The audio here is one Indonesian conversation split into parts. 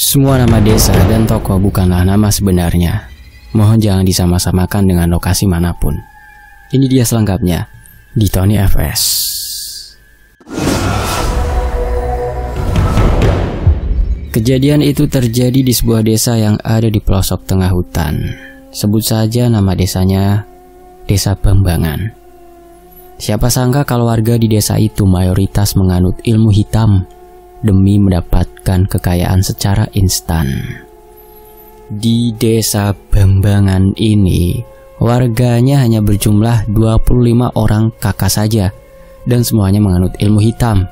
Semua nama desa dan toko bukanlah nama sebenarnya. Mohon jangan disama-samakan dengan lokasi manapun. Ini dia selengkapnya di Tony FS. Kejadian itu terjadi di sebuah desa yang ada di pelosok tengah hutan. Sebut saja nama desanya Desa Pembangan. Siapa sangka kalau warga di desa itu mayoritas menganut ilmu hitam demi mendapatkan kekayaan secara instan. Di desa Bambangan ini, warganya hanya berjumlah 25 orang kakak saja dan semuanya menganut ilmu hitam.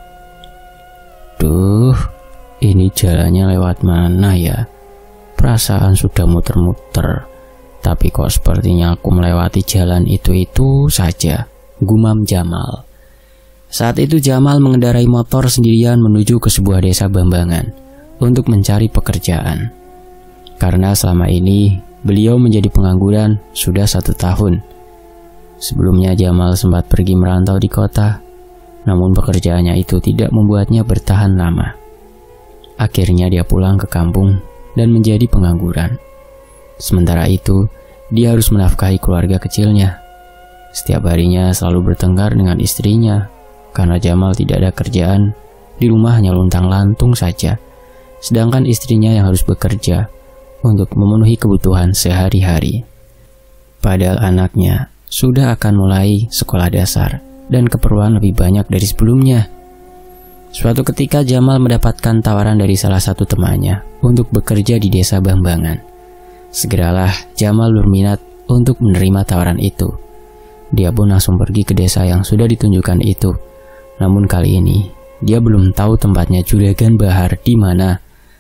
Duh, ini jalannya lewat mana ya? Perasaan sudah muter-muter, tapi kok sepertinya aku melewati jalan itu-itu saja, gumam Jamal. Saat itu Jamal mengendarai motor sendirian menuju ke sebuah desa Bambangan untuk mencari pekerjaan. Karena selama ini beliau menjadi pengangguran sudah satu tahun. Sebelumnya Jamal sempat pergi merantau di kota, namun pekerjaannya itu tidak membuatnya bertahan lama. Akhirnya dia pulang ke kampung dan menjadi pengangguran. Sementara itu, dia harus menafkahi keluarga kecilnya. Setiap harinya selalu bertengkar dengan istrinya karena Jamal tidak ada kerjaan, di rumah hanya luntang-lantung saja. Sedangkan istrinya yang harus bekerja untuk memenuhi kebutuhan sehari-hari. Padahal anaknya sudah akan mulai sekolah dasar dan keperluan lebih banyak dari sebelumnya. Suatu ketika Jamal mendapatkan tawaran dari salah satu temannya untuk bekerja di desa Bambangan. Segeralah Jamal berminat untuk menerima tawaran itu. Dia pun langsung pergi ke desa yang sudah ditunjukkan itu namun kali ini, dia belum tahu tempatnya Juragan Bahar di mana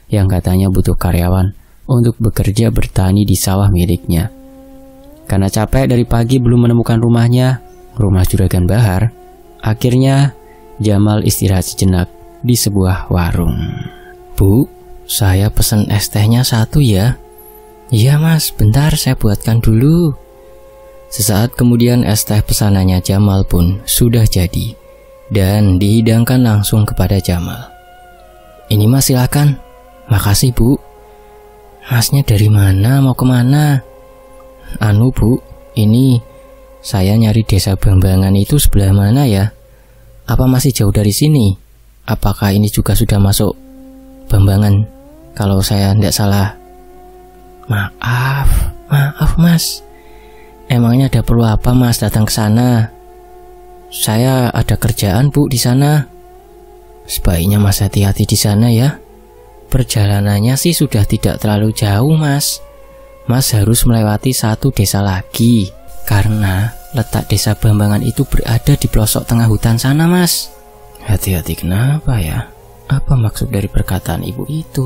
yang katanya butuh karyawan untuk bekerja bertani di sawah miliknya. Karena capek dari pagi belum menemukan rumahnya, rumah Juragan Bahar, akhirnya Jamal istirahat sejenak di sebuah warung. Bu, saya pesan es tehnya satu ya. Iya mas, bentar saya buatkan dulu. Sesaat kemudian es teh pesanannya Jamal pun sudah jadi dan dihidangkan langsung kepada Jamal. Ini mas silakan. Makasih bu. Masnya dari mana mau kemana? Anu bu, ini saya nyari desa Bambangan itu sebelah mana ya? Apa masih jauh dari sini? Apakah ini juga sudah masuk Bambangan? Kalau saya tidak salah. Maaf, maaf mas. Emangnya ada perlu apa mas datang ke sana? Saya ada kerjaan bu di sana. Sebaiknya mas hati-hati di sana ya. Perjalanannya sih sudah tidak terlalu jauh mas. Mas harus melewati satu desa lagi. Karena letak desa Bambangan itu berada di pelosok tengah hutan sana mas. Hati-hati kenapa ya? Apa maksud dari perkataan ibu itu?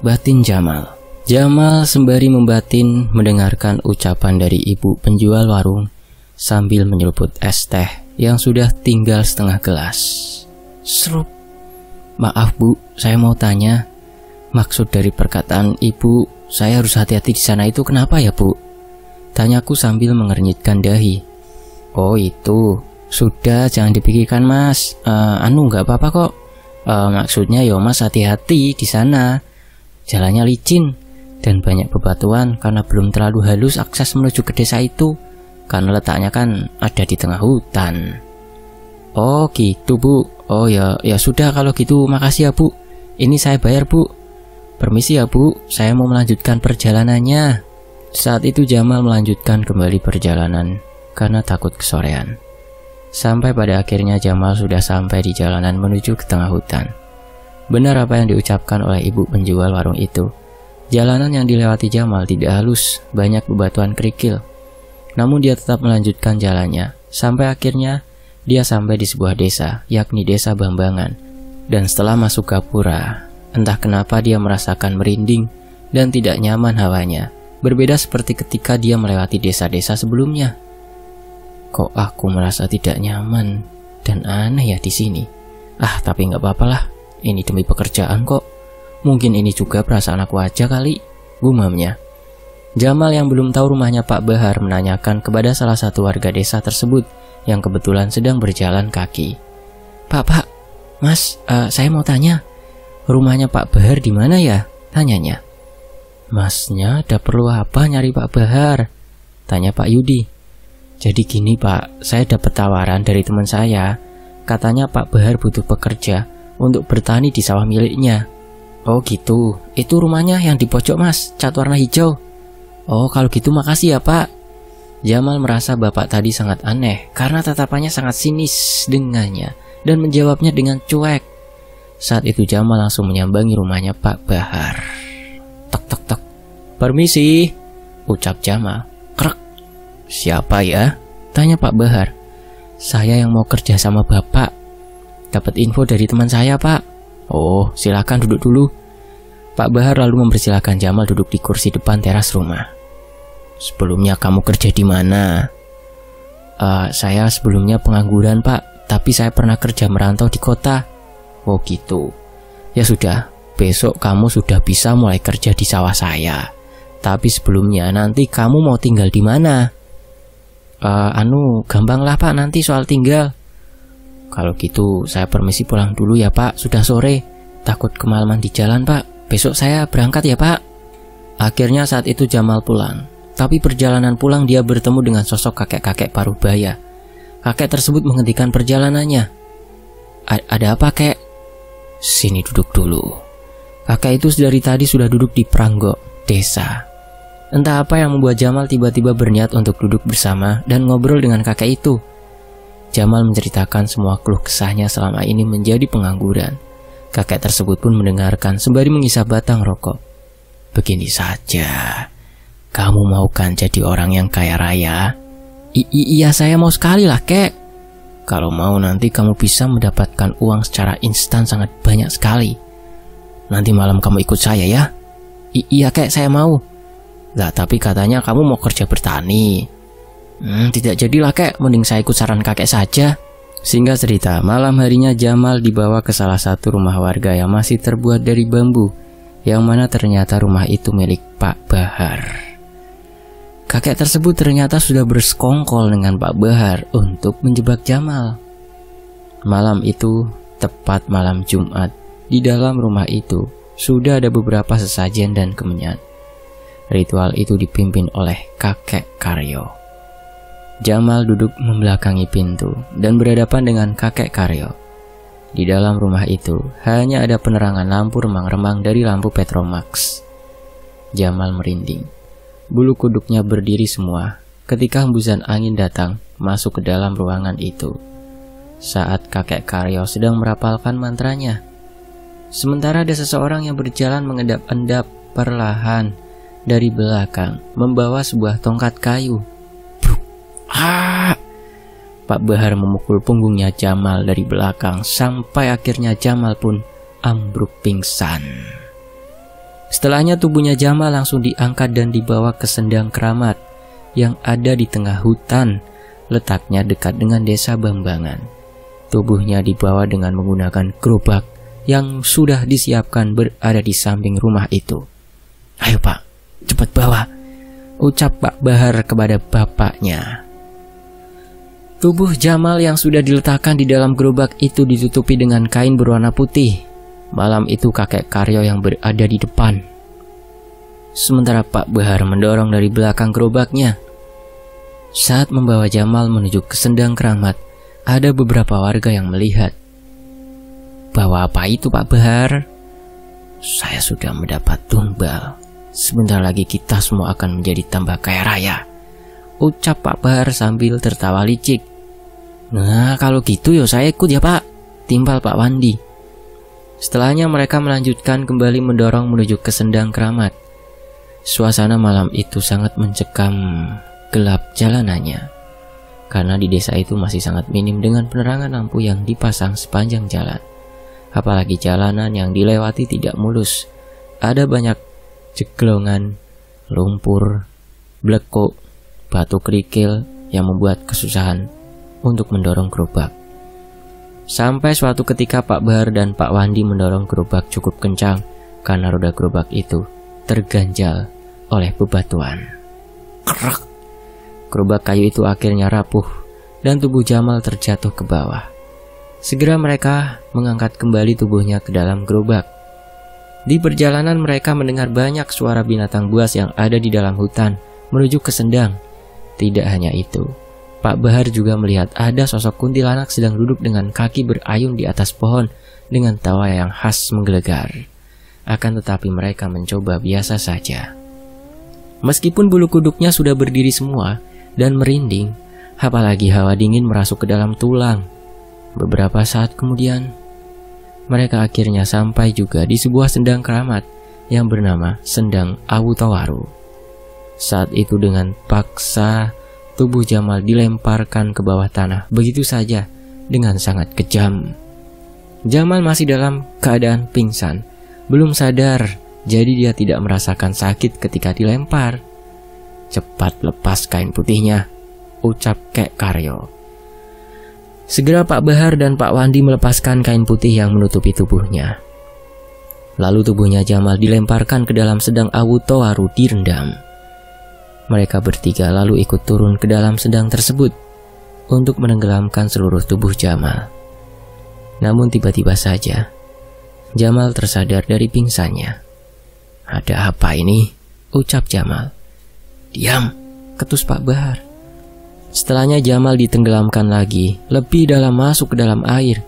Batin Jamal. Jamal sembari membatin mendengarkan ucapan dari ibu penjual warung sambil menyeruput es teh yang sudah tinggal setengah gelas. Serup. Maaf bu, saya mau tanya. Maksud dari perkataan ibu, saya harus hati-hati di sana itu kenapa ya bu? Tanyaku sambil mengernyitkan dahi. Oh itu, sudah jangan dipikirkan mas. Uh, anu nggak apa-apa kok. Uh, maksudnya ya mas hati-hati di sana. Jalannya licin dan banyak bebatuan karena belum terlalu halus akses menuju ke desa itu karena letaknya kan ada di tengah hutan. Oh gitu bu, oh ya ya sudah kalau gitu makasih ya bu, ini saya bayar bu. Permisi ya bu, saya mau melanjutkan perjalanannya. Saat itu Jamal melanjutkan kembali perjalanan karena takut kesorean. Sampai pada akhirnya Jamal sudah sampai di jalanan menuju ke tengah hutan. Benar apa yang diucapkan oleh ibu penjual warung itu. Jalanan yang dilewati Jamal tidak halus, banyak bebatuan kerikil, namun dia tetap melanjutkan jalannya, sampai akhirnya dia sampai di sebuah desa, yakni desa Bambangan. Dan setelah masuk Gapura, entah kenapa dia merasakan merinding dan tidak nyaman hawanya. Berbeda seperti ketika dia melewati desa-desa sebelumnya. Kok aku merasa tidak nyaman dan aneh ya di sini. Ah, tapi nggak apa-apa lah. Ini demi pekerjaan kok. Mungkin ini juga perasaan aku aja kali, gumamnya. Jamal yang belum tahu rumahnya Pak Bahar menanyakan kepada salah satu warga desa tersebut yang kebetulan sedang berjalan kaki. Pak, Pak, Mas, uh, saya mau tanya, rumahnya Pak Bahar di mana ya? Tanyanya. Masnya ada perlu apa nyari Pak Bahar? Tanya Pak Yudi. Jadi gini Pak, saya dapat tawaran dari teman saya. Katanya Pak Bahar butuh pekerja untuk bertani di sawah miliknya. Oh gitu, itu rumahnya yang di pojok mas, cat warna hijau. Oh, kalau gitu makasih ya, Pak. Jamal merasa bapak tadi sangat aneh karena tatapannya sangat sinis dengannya dan menjawabnya dengan cuek. Saat itu Jamal langsung menyambangi rumahnya Pak Bahar. Tok tok tok. Permisi, ucap Jamal. Krek. Siapa ya? Tanya Pak Bahar. Saya yang mau kerja sama bapak. Dapat info dari teman saya, Pak. Oh, silakan duduk dulu. Pak Bahar lalu mempersilahkan Jamal duduk di kursi depan teras rumah. Sebelumnya kamu kerja di mana? Uh, saya sebelumnya pengangguran pak, tapi saya pernah kerja merantau di kota. Oh gitu. Ya sudah, besok kamu sudah bisa mulai kerja di sawah saya. Tapi sebelumnya nanti kamu mau tinggal di mana? Uh, anu, gampang lah pak nanti soal tinggal. Kalau gitu saya permisi pulang dulu ya pak, sudah sore. Takut kemalaman di jalan pak, besok saya berangkat ya pak. Akhirnya saat itu Jamal pulang. Tapi perjalanan pulang dia bertemu dengan sosok kakek-kakek Parubaya. Kakek tersebut menghentikan perjalanannya. ada apa, kek? Sini duduk dulu. Kakek itu dari tadi sudah duduk di pranggo desa. Entah apa yang membuat Jamal tiba-tiba berniat untuk duduk bersama dan ngobrol dengan kakek itu. Jamal menceritakan semua keluh kesahnya selama ini menjadi pengangguran. Kakek tersebut pun mendengarkan sembari mengisap batang rokok. Begini saja, kamu mau kan jadi orang yang kaya raya? I iya saya mau sekali lah kek. Kalau mau nanti kamu bisa mendapatkan uang secara instan sangat banyak sekali. Nanti malam kamu ikut saya ya. I iya kek saya mau. Lah tapi katanya kamu mau kerja bertani. Hmm, tidak jadilah kek, mending saya ikut saran kakek saja. Singkat cerita, malam harinya Jamal dibawa ke salah satu rumah warga yang masih terbuat dari bambu, yang mana ternyata rumah itu milik Pak Bahar. Kakek tersebut ternyata sudah bersekongkol dengan Pak Bahar untuk menjebak Jamal. Malam itu, tepat malam Jumat, di dalam rumah itu sudah ada beberapa sesajen dan kemenyan. Ritual itu dipimpin oleh kakek Karyo. Jamal duduk membelakangi pintu dan berhadapan dengan kakek Karyo. Di dalam rumah itu hanya ada penerangan lampu remang-remang dari lampu Petromax. Jamal merinding Bulu kuduknya berdiri semua ketika hembusan angin datang masuk ke dalam ruangan itu. Saat kakek Karyo sedang merapalkan mantranya. Sementara ada seseorang yang berjalan mengendap endap perlahan dari belakang membawa sebuah tongkat kayu. ah! Pak Bahar memukul punggungnya Jamal dari belakang sampai akhirnya Jamal pun ambruk pingsan. Setelahnya tubuhnya Jama langsung diangkat dan dibawa ke sendang keramat yang ada di tengah hutan, letaknya dekat dengan desa Bambangan. Tubuhnya dibawa dengan menggunakan gerobak yang sudah disiapkan berada di samping rumah itu. Ayo pak, cepat bawa, ucap Pak Bahar kepada bapaknya. Tubuh Jamal yang sudah diletakkan di dalam gerobak itu ditutupi dengan kain berwarna putih Malam itu kakek Karyo yang berada di depan. Sementara Pak Bahar mendorong dari belakang gerobaknya. Saat membawa Jamal menuju ke sendang keramat, ada beberapa warga yang melihat. Bawa apa itu Pak Bahar? Saya sudah mendapat tumbal. Sebentar lagi kita semua akan menjadi tambah kaya raya. Ucap Pak Bahar sambil tertawa licik. Nah kalau gitu yo saya ikut ya Pak. Timpal Pak Wandi Setelahnya mereka melanjutkan kembali mendorong menuju ke sendang keramat. Suasana malam itu sangat mencekam gelap jalanannya. Karena di desa itu masih sangat minim dengan penerangan lampu yang dipasang sepanjang jalan. Apalagi jalanan yang dilewati tidak mulus. Ada banyak jeglongan, lumpur, blekuk, batu kerikil yang membuat kesusahan untuk mendorong gerobak. Sampai suatu ketika Pak Bahar dan Pak Wandi mendorong gerobak cukup kencang karena roda gerobak itu terganjal oleh bebatuan. Kerak! Gerobak kayu itu akhirnya rapuh dan tubuh Jamal terjatuh ke bawah. Segera mereka mengangkat kembali tubuhnya ke dalam gerobak. Di perjalanan mereka mendengar banyak suara binatang buas yang ada di dalam hutan menuju ke sendang. Tidak hanya itu, Pak Bahar juga melihat ada sosok kuntilanak sedang duduk dengan kaki berayun di atas pohon dengan tawa yang khas menggelegar. Akan tetapi mereka mencoba biasa saja. Meskipun bulu kuduknya sudah berdiri semua dan merinding, apalagi hawa dingin merasuk ke dalam tulang. Beberapa saat kemudian, mereka akhirnya sampai juga di sebuah sendang keramat yang bernama Sendang Awutawaru. Saat itu dengan paksa Tubuh Jamal dilemparkan ke bawah tanah begitu saja dengan sangat kejam. Jamal masih dalam keadaan pingsan, belum sadar, jadi dia tidak merasakan sakit ketika dilempar. Cepat lepas kain putihnya, ucap Kek Karyo. Segera Pak Bahar dan Pak Wandi melepaskan kain putih yang menutupi tubuhnya. Lalu tubuhnya Jamal dilemparkan ke dalam sedang Awuto Waru direndam. Mereka bertiga lalu ikut turun ke dalam sedang tersebut untuk menenggelamkan seluruh tubuh Jamal. Namun tiba-tiba saja, Jamal tersadar dari pingsannya. Ada apa ini? Ucap Jamal. Diam, ketus Pak Bahar. Setelahnya Jamal ditenggelamkan lagi, lebih dalam masuk ke dalam air.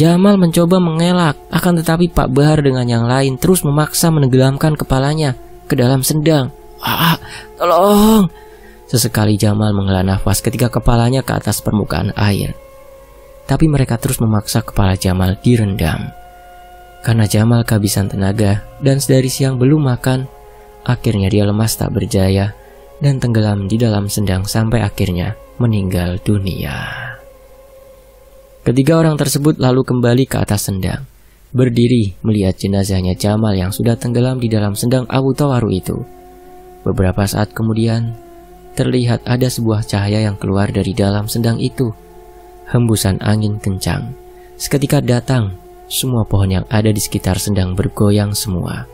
Jamal mencoba mengelak, akan tetapi Pak Bahar dengan yang lain terus memaksa menenggelamkan kepalanya ke dalam sendang. Ah, tolong. Sesekali Jamal menghela nafas ketika kepalanya ke atas permukaan air. Tapi mereka terus memaksa kepala Jamal direndam. Karena Jamal kehabisan tenaga dan sedari siang belum makan, akhirnya dia lemas tak berjaya dan tenggelam di dalam sendang sampai akhirnya meninggal dunia. Ketiga orang tersebut lalu kembali ke atas sendang, berdiri melihat jenazahnya Jamal yang sudah tenggelam di dalam sendang Abu Tawaru itu Beberapa saat kemudian, terlihat ada sebuah cahaya yang keluar dari dalam sendang itu. Hembusan angin kencang. Seketika datang, semua pohon yang ada di sekitar sendang bergoyang semua.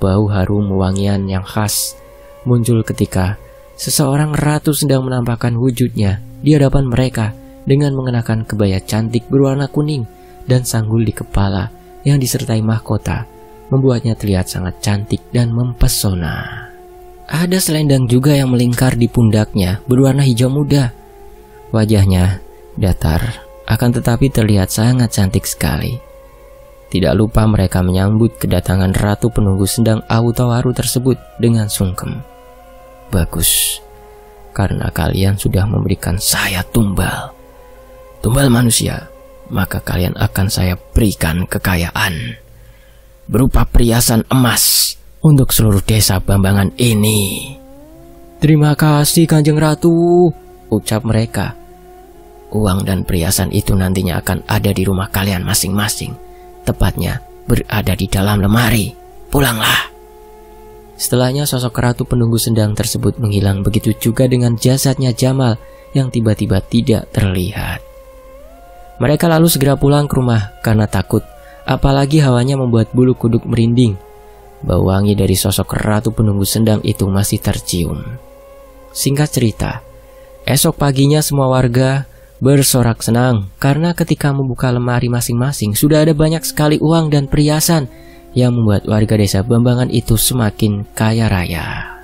Bau harum wangian yang khas muncul ketika seseorang ratu sedang menampakkan wujudnya di hadapan mereka dengan mengenakan kebaya cantik berwarna kuning dan sanggul di kepala yang disertai mahkota membuatnya terlihat sangat cantik dan mempesona. Ada selendang juga yang melingkar di pundaknya berwarna hijau muda. Wajahnya datar, akan tetapi terlihat sangat cantik sekali. Tidak lupa mereka menyambut kedatangan Ratu Penunggu Sendang Autawaru tersebut dengan sungkem. Bagus, karena kalian sudah memberikan saya tumbal. Tumbal manusia, maka kalian akan saya berikan kekayaan. Berupa perhiasan emas untuk seluruh desa Bambangan ini. Terima kasih Kanjeng Ratu, ucap mereka. Uang dan perhiasan itu nantinya akan ada di rumah kalian masing-masing, tepatnya berada di dalam lemari. Pulanglah. Setelahnya sosok ratu penunggu sendang tersebut menghilang begitu juga dengan jasadnya Jamal yang tiba-tiba tidak terlihat. Mereka lalu segera pulang ke rumah karena takut, apalagi hawanya membuat bulu kuduk merinding Bau wangi dari sosok Ratu Penunggu Sendang itu masih tercium. Singkat cerita, esok paginya semua warga bersorak senang karena ketika membuka lemari masing-masing sudah ada banyak sekali uang dan perhiasan yang membuat warga desa Bambangan itu semakin kaya raya.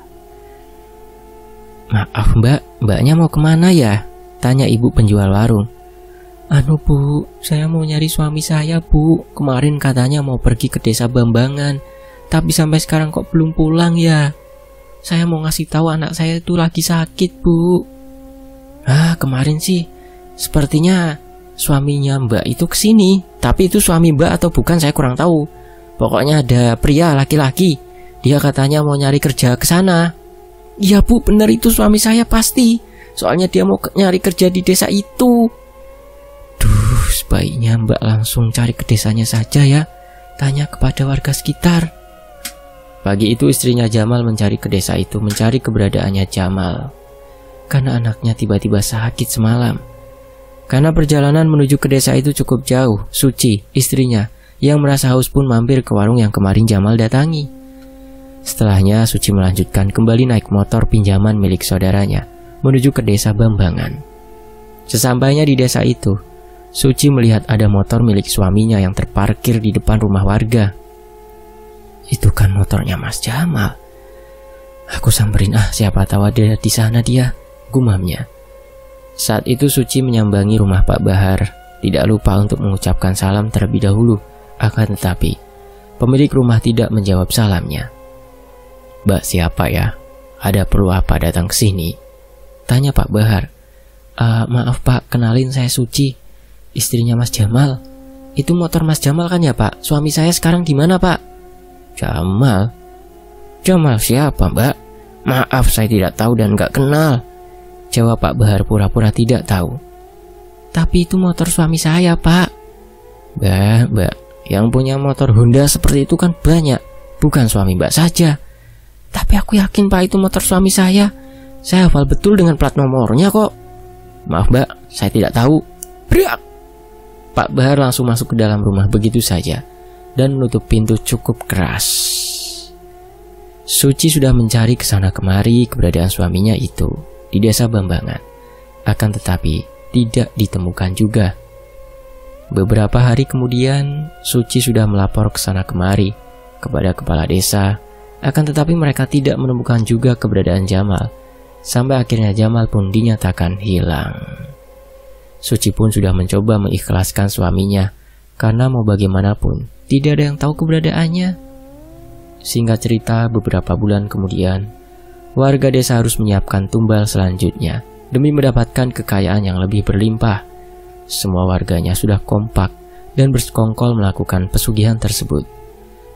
Maaf mbak, mbaknya mau kemana ya? Tanya ibu penjual warung Anu bu, saya mau nyari suami saya bu Kemarin katanya mau pergi ke desa Bambangan tapi sampai sekarang kok belum pulang ya? Saya mau ngasih tahu anak saya itu lagi sakit, Bu. Ah, kemarin sih sepertinya suaminya Mbak itu kesini, tapi itu suami Mbak atau bukan saya kurang tahu. Pokoknya ada pria laki-laki. Dia katanya mau nyari kerja ke sana. Iya, Bu, benar itu suami saya pasti. Soalnya dia mau nyari kerja di desa itu. Duh, sebaiknya Mbak langsung cari ke desanya saja ya. Tanya kepada warga sekitar. Pagi itu istrinya Jamal mencari ke desa itu mencari keberadaannya Jamal. Karena anaknya tiba-tiba sakit semalam. Karena perjalanan menuju ke desa itu cukup jauh, Suci, istrinya, yang merasa haus pun mampir ke warung yang kemarin Jamal datangi. Setelahnya, Suci melanjutkan kembali naik motor pinjaman milik saudaranya, menuju ke desa Bambangan. Sesampainya di desa itu, Suci melihat ada motor milik suaminya yang terparkir di depan rumah warga. Itu kan motornya Mas Jamal. Aku samperin ah siapa tahu ada di sana dia, gumamnya. Saat itu Suci menyambangi rumah Pak Bahar, tidak lupa untuk mengucapkan salam terlebih dahulu. Akan tetapi, pemilik rumah tidak menjawab salamnya. "Mbak siapa ya? Ada perlu apa datang ke sini?" tanya Pak Bahar. Uh, maaf Pak, kenalin saya Suci, istrinya Mas Jamal." "Itu motor Mas Jamal kan ya, Pak? Suami saya sekarang di mana, Pak?" Jamal? Jamal siapa mbak? Maaf saya tidak tahu dan gak kenal Jawab Pak Bahar pura-pura tidak tahu Tapi itu motor suami saya pak Mbak, mbak Yang punya motor Honda seperti itu kan banyak Bukan suami mbak saja Tapi aku yakin pak itu motor suami saya Saya hafal betul dengan plat nomornya kok Maaf mbak, saya tidak tahu Beriak Pak Bahar langsung masuk ke dalam rumah begitu saja dan menutup pintu cukup keras. Suci sudah mencari ke sana kemari keberadaan suaminya itu di desa Bambangan. Akan tetapi tidak ditemukan juga. Beberapa hari kemudian, Suci sudah melapor ke sana kemari kepada kepala desa, akan tetapi mereka tidak menemukan juga keberadaan Jamal. Sampai akhirnya Jamal pun dinyatakan hilang. Suci pun sudah mencoba mengikhlaskan suaminya karena mau bagaimanapun tidak ada yang tahu keberadaannya. Singkat cerita, beberapa bulan kemudian, warga desa harus menyiapkan tumbal selanjutnya demi mendapatkan kekayaan yang lebih berlimpah. Semua warganya sudah kompak dan bersekongkol melakukan pesugihan tersebut.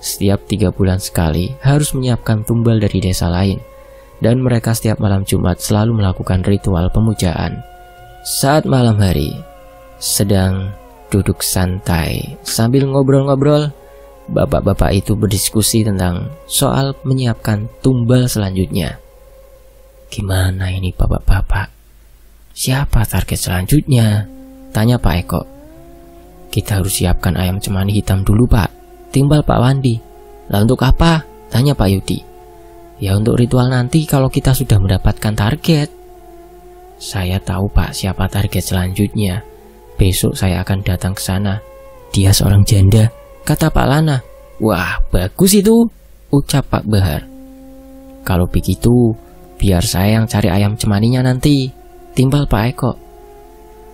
Setiap tiga bulan sekali harus menyiapkan tumbal dari desa lain, dan mereka setiap malam Jumat selalu melakukan ritual pemujaan. Saat malam hari, sedang duduk santai sambil ngobrol-ngobrol. Bapak-bapak itu berdiskusi tentang soal menyiapkan tumbal selanjutnya. Gimana ini bapak-bapak? Siapa target selanjutnya? Tanya Pak Eko. Kita harus siapkan ayam cemani hitam dulu pak. Timbal Pak Wandi. Lah untuk apa? Tanya Pak Yudi. Ya untuk ritual nanti kalau kita sudah mendapatkan target. Saya tahu pak siapa target selanjutnya. Besok saya akan datang ke sana. Dia seorang janda, kata Pak Lana. Wah, bagus itu, ucap Pak Bahar. Kalau begitu, biar saya yang cari ayam cemaninya nanti, timbal Pak Eko.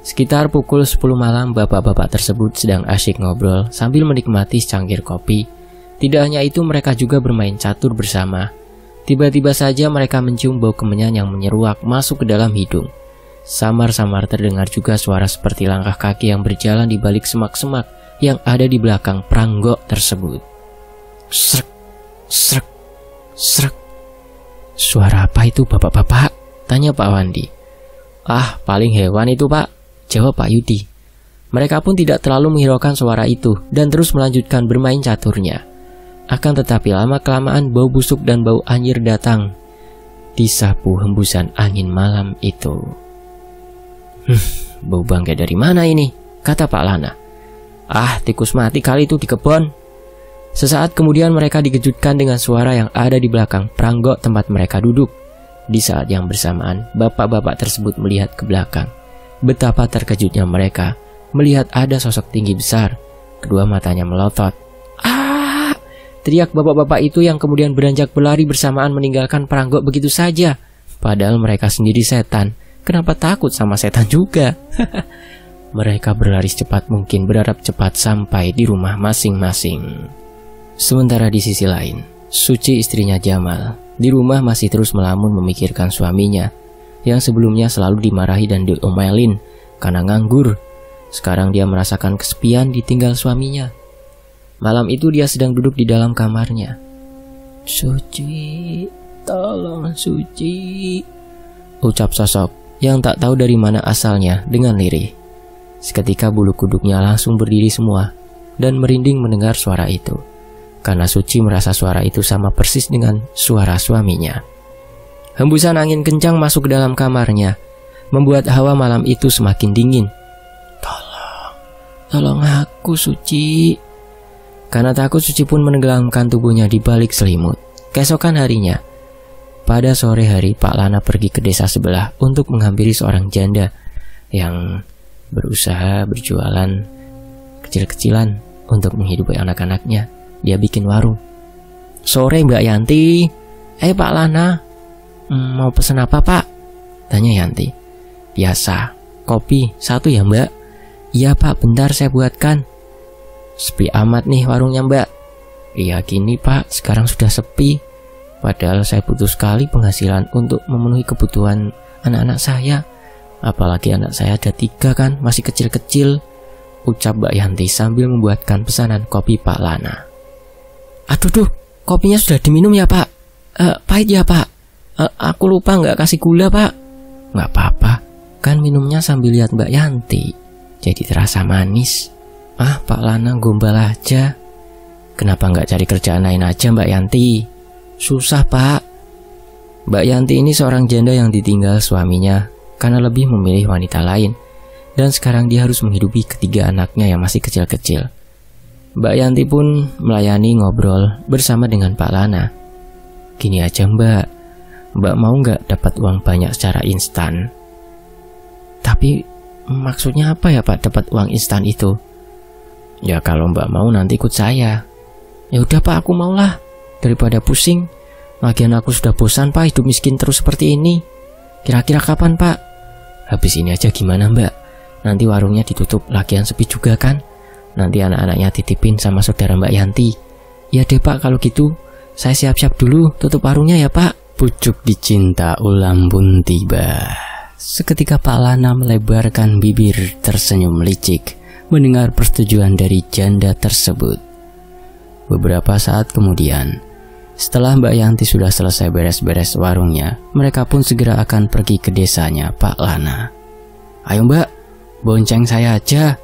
Sekitar pukul 10 malam, bapak-bapak tersebut sedang asyik ngobrol sambil menikmati secangkir kopi. Tidak hanya itu, mereka juga bermain catur bersama. Tiba-tiba saja mereka mencium bau kemenyan yang menyeruak masuk ke dalam hidung. Samar-samar terdengar juga suara seperti langkah kaki yang berjalan di balik semak-semak yang ada di belakang pranggok tersebut. Srek, srek, srek. Suara apa itu bapak-bapak? Tanya Pak Wandi. Ah, paling hewan itu pak, jawab Pak Yudi. Mereka pun tidak terlalu menghiraukan suara itu dan terus melanjutkan bermain caturnya. Akan tetapi lama-kelamaan bau busuk dan bau anjir datang. Disapu hembusan angin malam itu. Hmm, bau bangkai dari mana ini? Kata Pak Lana. Ah, tikus mati kali itu di kebun. Sesaat kemudian mereka dikejutkan dengan suara yang ada di belakang peranggok tempat mereka duduk. Di saat yang bersamaan, bapak-bapak tersebut melihat ke belakang. Betapa terkejutnya mereka melihat ada sosok tinggi besar. Kedua matanya melotot. Ah! Teriak bapak-bapak itu yang kemudian beranjak berlari bersamaan meninggalkan peranggok begitu saja. Padahal mereka sendiri setan Kenapa takut sama setan juga? Mereka berlari cepat mungkin berharap cepat sampai di rumah masing-masing. Sementara di sisi lain, Suci istrinya Jamal di rumah masih terus melamun memikirkan suaminya yang sebelumnya selalu dimarahi dan diomelin karena nganggur. Sekarang dia merasakan kesepian ditinggal suaminya. Malam itu dia sedang duduk di dalam kamarnya. Suci, tolong Suci, ucap sosok yang tak tahu dari mana asalnya dengan lirih. Seketika bulu kuduknya langsung berdiri semua dan merinding mendengar suara itu. Karena Suci merasa suara itu sama persis dengan suara suaminya. Hembusan angin kencang masuk ke dalam kamarnya, membuat hawa malam itu semakin dingin. Tolong, tolong aku Suci. Karena takut Suci pun menenggelamkan tubuhnya di balik selimut. Keesokan harinya, pada sore hari, Pak Lana pergi ke desa sebelah untuk menghampiri seorang janda yang berusaha berjualan kecil-kecilan untuk menghidupi anak-anaknya. Dia bikin warung. Sore Mbak Yanti, eh Pak Lana, mm, mau pesen apa Pak? Tanya Yanti. Biasa, kopi satu ya Mbak. Iya Pak, bentar saya buatkan. Sepi amat nih warungnya Mbak. Iya gini Pak, sekarang sudah sepi. Padahal saya butuh sekali penghasilan untuk memenuhi kebutuhan anak-anak saya. Apalagi anak saya ada tiga kan, masih kecil-kecil. Ucap Mbak Yanti sambil membuatkan pesanan kopi Pak Lana. Aduh duh, kopinya sudah diminum ya Pak. Uh, pahit ya Pak. Uh, aku lupa nggak kasih gula Pak. Nggak apa-apa, kan minumnya sambil lihat Mbak Yanti. Jadi terasa manis. Ah Pak Lana gombal aja. Kenapa nggak cari kerjaan lain aja Mbak Yanti? Susah pak Mbak Yanti ini seorang janda yang ditinggal suaminya Karena lebih memilih wanita lain Dan sekarang dia harus menghidupi ketiga anaknya yang masih kecil-kecil Mbak Yanti pun melayani ngobrol bersama dengan Pak Lana Gini aja mbak Mbak mau nggak dapat uang banyak secara instan? Tapi maksudnya apa ya pak dapat uang instan itu? Ya kalau mbak mau nanti ikut saya Ya udah pak aku maulah daripada pusing. Lagian aku sudah bosan pak hidup miskin terus seperti ini. Kira-kira kapan pak? Habis ini aja gimana mbak? Nanti warungnya ditutup lagian sepi juga kan? Nanti anak-anaknya titipin sama saudara mbak Yanti. Ya deh pak kalau gitu saya siap-siap dulu tutup warungnya ya pak. Pucuk dicinta ulang pun tiba. Seketika Pak Lana melebarkan bibir tersenyum licik mendengar persetujuan dari janda tersebut. Beberapa saat kemudian, setelah Mbak Yanti sudah selesai beres-beres warungnya, mereka pun segera akan pergi ke desanya Pak Lana. Ayo mbak, bonceng saya aja.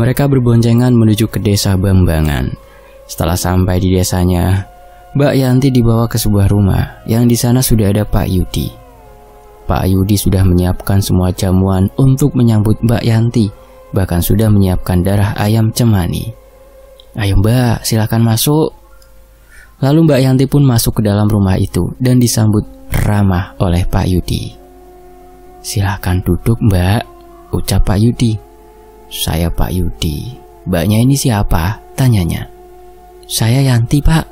Mereka berboncengan menuju ke desa Bambangan. Setelah sampai di desanya, Mbak Yanti dibawa ke sebuah rumah yang di sana sudah ada Pak Yudi. Pak Yudi sudah menyiapkan semua jamuan untuk menyambut Mbak Yanti, bahkan sudah menyiapkan darah ayam cemani. Ayo mbak, silakan masuk, Lalu Mbak Yanti pun masuk ke dalam rumah itu dan disambut ramah oleh Pak Yudi. Silahkan duduk Mbak, ucap Pak Yudi. Saya Pak Yudi. Mbaknya ini siapa? Tanyanya. Saya Yanti Pak.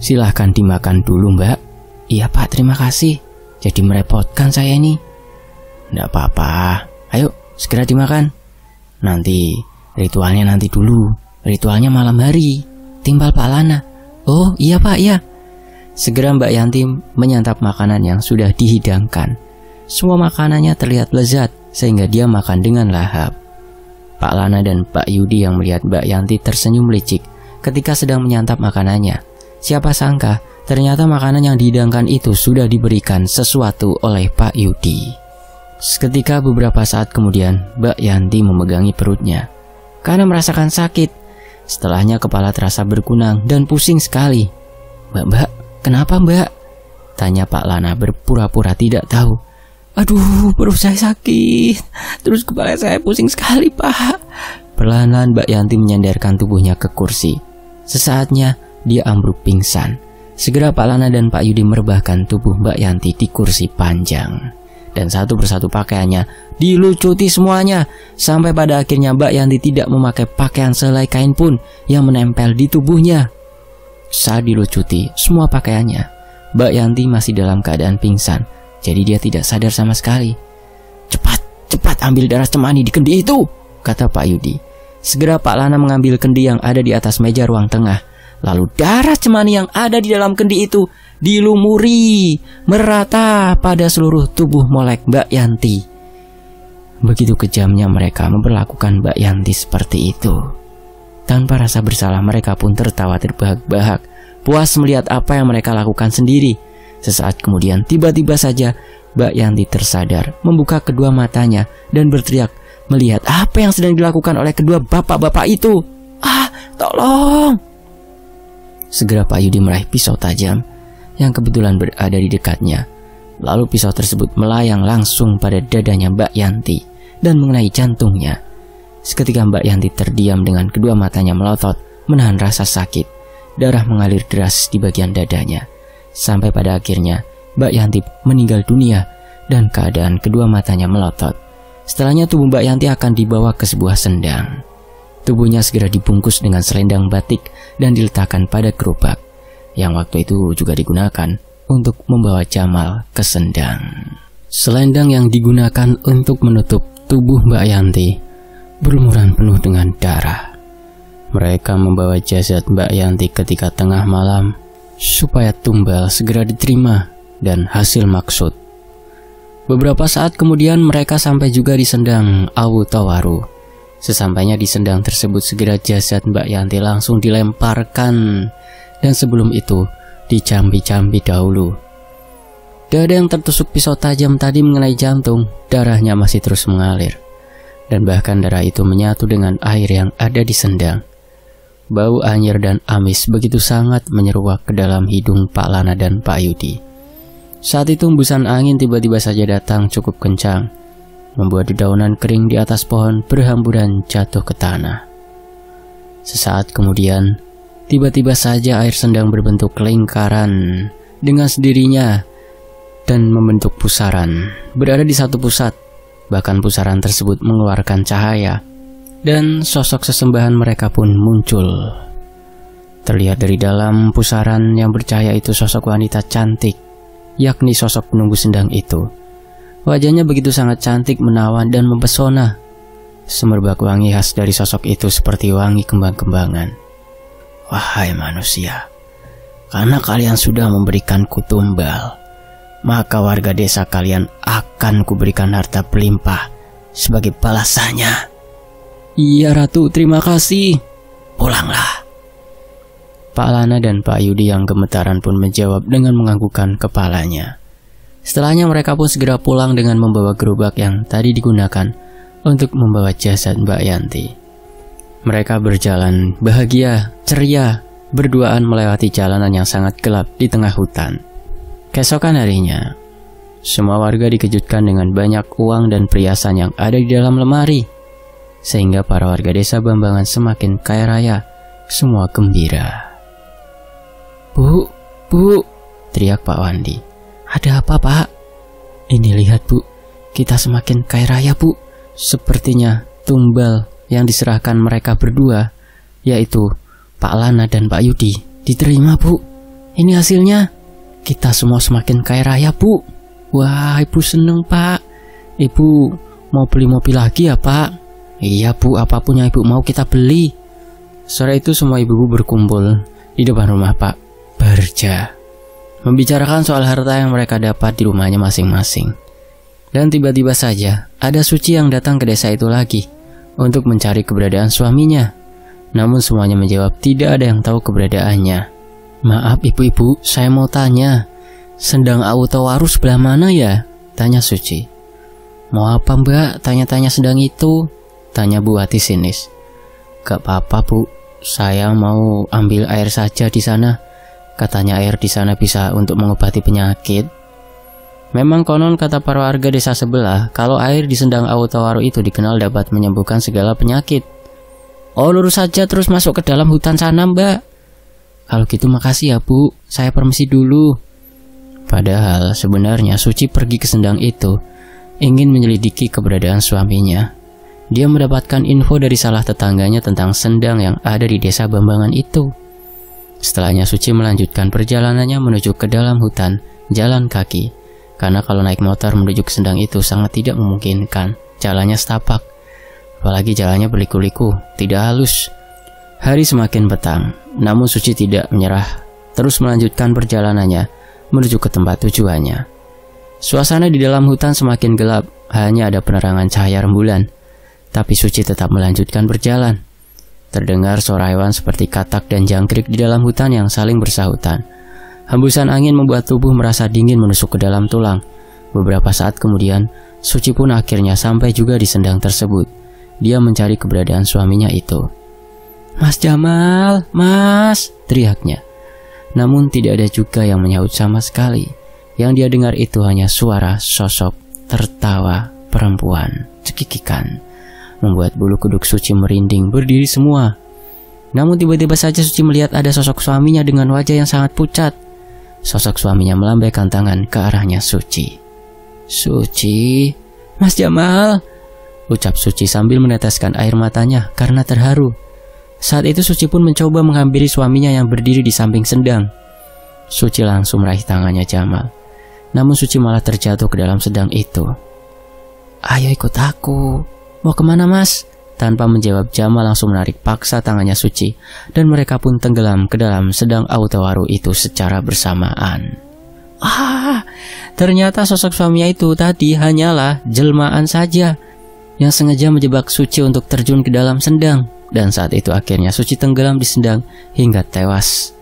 Silahkan dimakan dulu Mbak. Iya Pak, terima kasih. Jadi merepotkan saya ini. Nggak apa-apa. Ayo, segera dimakan. Nanti, ritualnya nanti dulu. Ritualnya malam hari. Timbal Pak Lana. Oh iya pak, ya. Segera Mbak Yanti menyantap makanan yang sudah dihidangkan. Semua makanannya terlihat lezat sehingga dia makan dengan lahap. Pak Lana dan Pak Yudi yang melihat Mbak Yanti tersenyum licik ketika sedang menyantap makanannya. Siapa sangka ternyata makanan yang dihidangkan itu sudah diberikan sesuatu oleh Pak Yudi. Seketika beberapa saat kemudian, Mbak Yanti memegangi perutnya. Karena merasakan sakit, Setelahnya kepala terasa berkunang dan pusing sekali. Mbak, mbak, kenapa mbak? Tanya Pak Lana berpura-pura tidak tahu. Aduh, perut saya sakit. Terus kepala saya pusing sekali, Pak. Perlahan-lahan Mbak Yanti menyandarkan tubuhnya ke kursi. Sesaatnya, dia ambruk pingsan. Segera Pak Lana dan Pak Yudi merebahkan tubuh Mbak Yanti di kursi panjang dan satu persatu pakaiannya dilucuti semuanya sampai pada akhirnya Mbak Yanti tidak memakai pakaian selai kain pun yang menempel di tubuhnya. Saat dilucuti semua pakaiannya, Mbak Yanti masih dalam keadaan pingsan, jadi dia tidak sadar sama sekali. Cepat, cepat ambil darah cemani di kendi itu, kata Pak Yudi. Segera Pak Lana mengambil kendi yang ada di atas meja ruang tengah. Lalu darah cemani yang ada di dalam kendi itu dilumuri merata pada seluruh tubuh molek Mbak Yanti. Begitu kejamnya mereka memperlakukan Mbak Yanti seperti itu. Tanpa rasa bersalah mereka pun tertawa terbahak-bahak, puas melihat apa yang mereka lakukan sendiri. Sesaat kemudian tiba-tiba saja Mbak Yanti tersadar, membuka kedua matanya dan berteriak melihat apa yang sedang dilakukan oleh kedua bapak-bapak itu. Ah, tolong! Segera Pak Yudi meraih pisau tajam yang kebetulan berada di dekatnya. Lalu pisau tersebut melayang langsung pada dadanya Mbak Yanti dan mengenai jantungnya. Seketika Mbak Yanti terdiam dengan kedua matanya melotot, menahan rasa sakit. Darah mengalir deras di bagian dadanya. Sampai pada akhirnya, Mbak Yanti meninggal dunia dan keadaan kedua matanya melotot. Setelahnya tubuh Mbak Yanti akan dibawa ke sebuah sendang. Tubuhnya segera dibungkus dengan selendang batik dan diletakkan pada gerobak yang waktu itu juga digunakan untuk membawa Jamal ke sendang. Selendang yang digunakan untuk menutup tubuh Mbak Yanti berlumuran penuh dengan darah. Mereka membawa jasad Mbak Yanti ketika tengah malam supaya tumbal segera diterima dan hasil maksud. Beberapa saat kemudian mereka sampai juga di sendang Awu Tawaru. Sesampainya di sendang tersebut segera jasad Mbak Yanti langsung dilemparkan dan sebelum itu dicambi-cambi dahulu. Dada yang tertusuk pisau tajam tadi mengenai jantung, darahnya masih terus mengalir. Dan bahkan darah itu menyatu dengan air yang ada di sendang. Bau anyir dan amis begitu sangat menyeruak ke dalam hidung Pak Lana dan Pak Yudi. Saat itu embusan angin tiba-tiba saja datang cukup kencang, membuat dedaunan kering di atas pohon berhamburan jatuh ke tanah. Sesaat kemudian, Tiba-tiba saja air sendang berbentuk lingkaran dengan sendirinya dan membentuk pusaran. Berada di satu pusat, bahkan pusaran tersebut mengeluarkan cahaya dan sosok sesembahan mereka pun muncul. Terlihat dari dalam pusaran yang bercahaya itu sosok wanita cantik, yakni sosok penunggu sendang itu. Wajahnya begitu sangat cantik, menawan, dan mempesona. Semerbak wangi khas dari sosok itu seperti wangi kembang-kembangan. Wahai manusia, karena kalian sudah memberikanku tumbal, maka warga desa kalian akan kuberikan harta pelimpah sebagai balasannya. Iya Ratu, terima kasih. Pulanglah. Pak Lana dan Pak Yudi yang gemetaran pun menjawab dengan menganggukkan kepalanya. Setelahnya mereka pun segera pulang dengan membawa gerobak yang tadi digunakan untuk membawa jasad Mbak Yanti. Mereka berjalan bahagia, ceria, berduaan melewati jalanan yang sangat gelap di tengah hutan. Kesokan harinya, semua warga dikejutkan dengan banyak uang dan perhiasan yang ada di dalam lemari, sehingga para warga desa Bambangan semakin kaya raya, semua gembira. Bu, bu, teriak Pak Wandi. Ada apa Pak? Ini lihat Bu, kita semakin kaya raya Bu. Sepertinya tumbal yang diserahkan mereka berdua, yaitu Pak Lana dan Pak Yudi. Diterima, Bu. Ini hasilnya. Kita semua semakin kaya raya, Bu. Wah, Ibu seneng, Pak. Ibu mau beli mobil lagi ya, Pak? Iya, Bu. Apapun yang Ibu mau kita beli. Sore itu semua ibu-ibu berkumpul di depan rumah Pak Barja. Membicarakan soal harta yang mereka dapat di rumahnya masing-masing. Dan tiba-tiba saja, ada Suci yang datang ke desa itu lagi untuk mencari keberadaan suaminya. Namun semuanya menjawab tidak ada yang tahu keberadaannya. Maaf ibu-ibu, saya mau tanya. Sendang Autowaru sebelah mana ya? Tanya Suci. Mau apa mbak? Tanya-tanya sedang itu. Tanya Bu Hati sinis. Gak apa-apa bu, saya mau ambil air saja di sana. Katanya air di sana bisa untuk mengobati penyakit. Memang konon kata para warga desa sebelah, kalau air di sendang Autawaru itu dikenal dapat menyembuhkan segala penyakit. Oh lurus saja terus masuk ke dalam hutan sana mbak. Kalau gitu makasih ya bu, saya permisi dulu. Padahal sebenarnya Suci pergi ke sendang itu, ingin menyelidiki keberadaan suaminya. Dia mendapatkan info dari salah tetangganya tentang sendang yang ada di desa Bambangan itu. Setelahnya Suci melanjutkan perjalanannya menuju ke dalam hutan, jalan kaki. Karena kalau naik motor menuju ke sendang itu sangat tidak memungkinkan. Jalannya setapak. Apalagi jalannya berliku-liku, tidak halus. Hari semakin petang, namun Suci tidak menyerah, terus melanjutkan perjalanannya menuju ke tempat tujuannya. Suasana di dalam hutan semakin gelap, hanya ada penerangan cahaya rembulan. Tapi Suci tetap melanjutkan berjalan. Terdengar suara hewan seperti katak dan jangkrik di dalam hutan yang saling bersahutan. Hembusan angin membuat tubuh merasa dingin menusuk ke dalam tulang. Beberapa saat kemudian, Suci pun akhirnya sampai juga di sendang tersebut. Dia mencari keberadaan suaminya itu. Mas Jamal, Mas, teriaknya. Namun tidak ada juga yang menyahut sama sekali. Yang dia dengar itu hanya suara sosok tertawa perempuan cekikikan. Membuat bulu kuduk Suci merinding berdiri semua. Namun tiba-tiba saja Suci melihat ada sosok suaminya dengan wajah yang sangat pucat Sosok suaminya melambaikan tangan ke arahnya Suci. Suci, Mas Jamal, ucap Suci sambil meneteskan air matanya karena terharu. Saat itu Suci pun mencoba menghampiri suaminya yang berdiri di samping sendang. Suci langsung meraih tangannya Jamal. Namun Suci malah terjatuh ke dalam sedang itu. Ayo ikut aku. Mau kemana mas? Tanpa menjawab Jama langsung menarik paksa tangannya Suci dan mereka pun tenggelam ke dalam sedang Autawaru itu secara bersamaan. Ah, ternyata sosok suaminya itu tadi hanyalah jelmaan saja yang sengaja menjebak Suci untuk terjun ke dalam sendang dan saat itu akhirnya Suci tenggelam di sendang hingga tewas.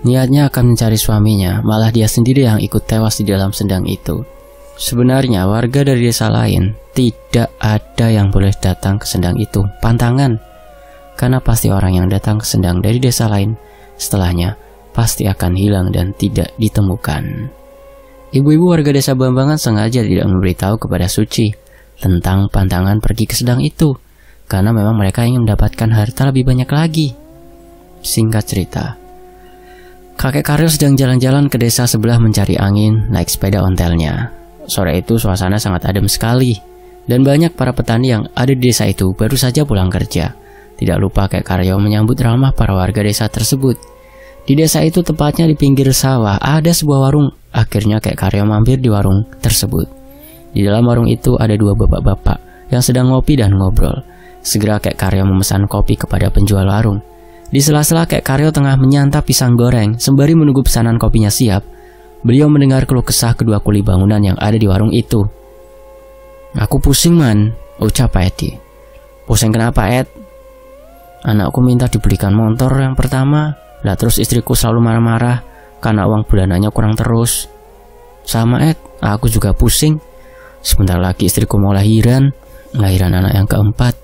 Niatnya akan mencari suaminya, malah dia sendiri yang ikut tewas di dalam sendang itu. Sebenarnya warga dari desa lain tidak ada yang boleh datang ke sendang itu, pantangan. Karena pasti orang yang datang ke sendang dari desa lain setelahnya pasti akan hilang dan tidak ditemukan. Ibu-ibu warga desa Bambangan sengaja tidak memberitahu kepada Suci tentang pantangan pergi ke sedang itu karena memang mereka ingin mendapatkan harta lebih banyak lagi. Singkat cerita, kakek Karyo sedang jalan-jalan ke desa sebelah mencari angin naik sepeda ontelnya. Sore itu suasana sangat adem sekali dan banyak para petani yang ada di desa itu baru saja pulang kerja. Tidak lupa kayak Karyo menyambut ramah para warga desa tersebut. Di desa itu tepatnya di pinggir sawah ada sebuah warung. Akhirnya kayak Karyo mampir di warung tersebut. Di dalam warung itu ada dua bapak-bapak yang sedang ngopi dan ngobrol. Segera kayak Karyo memesan kopi kepada penjual warung. Di sela-sela kayak Karyo tengah menyantap pisang goreng sembari menunggu pesanan kopinya siap, Beliau mendengar keluh kesah kedua kuli bangunan yang ada di warung itu. Aku pusing man, ucap Edi. Pusing kenapa Ed? Anakku minta dibelikan motor yang pertama, lah terus istriku selalu marah-marah karena uang bulanannya kurang terus. Sama Ed, aku juga pusing. Sebentar lagi istriku mau lahiran, lahiran anak yang keempat.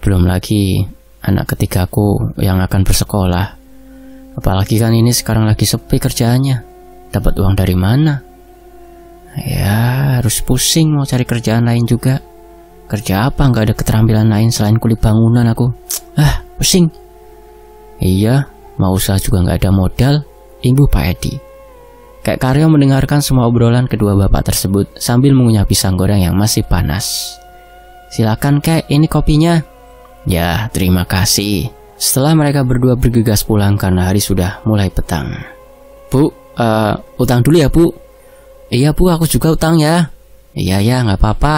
Belum lagi anak ketigaku yang akan bersekolah. Apalagi kan ini sekarang lagi sepi kerjaannya. Dapat uang dari mana? Ya, harus pusing mau cari kerjaan lain juga. Kerja apa nggak ada keterampilan lain selain kulit bangunan aku? Ah, pusing. Iya, mau usaha juga nggak ada modal, Ibu Pak Edi. Kayak Karyo mendengarkan semua obrolan kedua bapak tersebut sambil mengunyah pisang goreng yang masih panas. Silakan Kek, ini kopinya. Ya, terima kasih. Setelah mereka berdua bergegas pulang karena hari sudah mulai petang. Bu, uh, utang dulu ya bu iya bu aku juga utang ya iya ya nggak apa-apa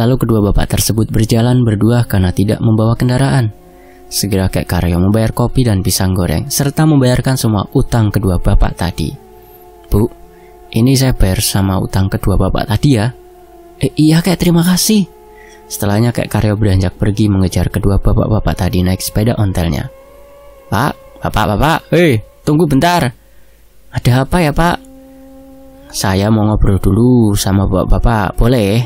lalu kedua bapak tersebut berjalan berdua karena tidak membawa kendaraan segera kayak Karyo membayar kopi dan pisang goreng serta membayarkan semua utang kedua bapak tadi bu ini saya bayar sama utang kedua bapak tadi ya eh, iya kayak terima kasih Setelahnya Kek Karyo beranjak pergi mengejar kedua bapak-bapak tadi naik sepeda ontelnya. Pak, bapak-bapak, hei, tunggu bentar. Ada apa ya pak? Saya mau ngobrol dulu sama bapak-bapak, boleh?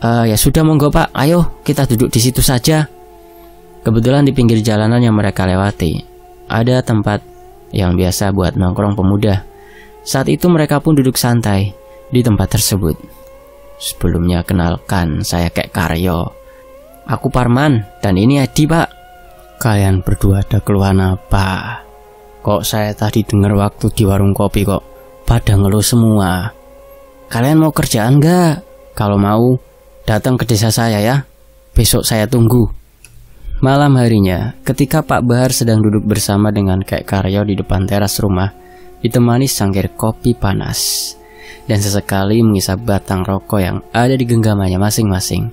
Uh, ya sudah monggo pak, ayo kita duduk di situ saja Kebetulan di pinggir jalanan yang mereka lewati Ada tempat yang biasa buat nongkrong pemuda Saat itu mereka pun duduk santai di tempat tersebut Sebelumnya kenalkan, saya kayak Karyo Aku Parman, dan ini Adi pak Kalian berdua ada keluhan apa? Kok saya tadi dengar waktu di warung kopi kok pada ngeluh semua. Kalian mau kerjaan gak? Kalau mau, datang ke desa saya ya. Besok saya tunggu. Malam harinya, ketika Pak Bahar sedang duduk bersama dengan Kak Karyo di depan teras rumah, ditemani sangkir kopi panas, dan sesekali mengisap batang rokok yang ada di genggamannya masing-masing.